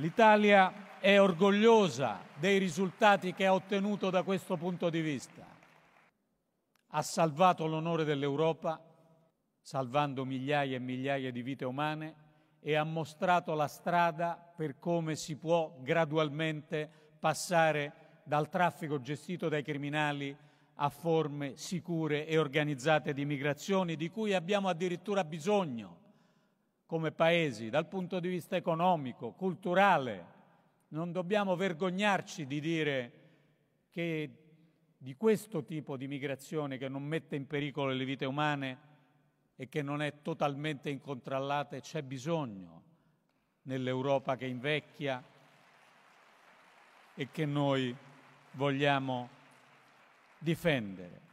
L'Italia è orgogliosa dei risultati che ha ottenuto da questo punto di vista. Ha salvato l'onore dell'Europa, salvando migliaia e migliaia di vite umane, e ha mostrato la strada per come si può gradualmente passare dal traffico gestito dai criminali a forme sicure e organizzate di migrazioni di cui abbiamo addirittura bisogno come paesi, dal punto di vista economico, culturale. Non dobbiamo vergognarci di dire che di questo tipo di migrazione che non mette in pericolo le vite umane e che non è totalmente incontrollata c'è bisogno nell'Europa che invecchia e che noi vogliamo difendere.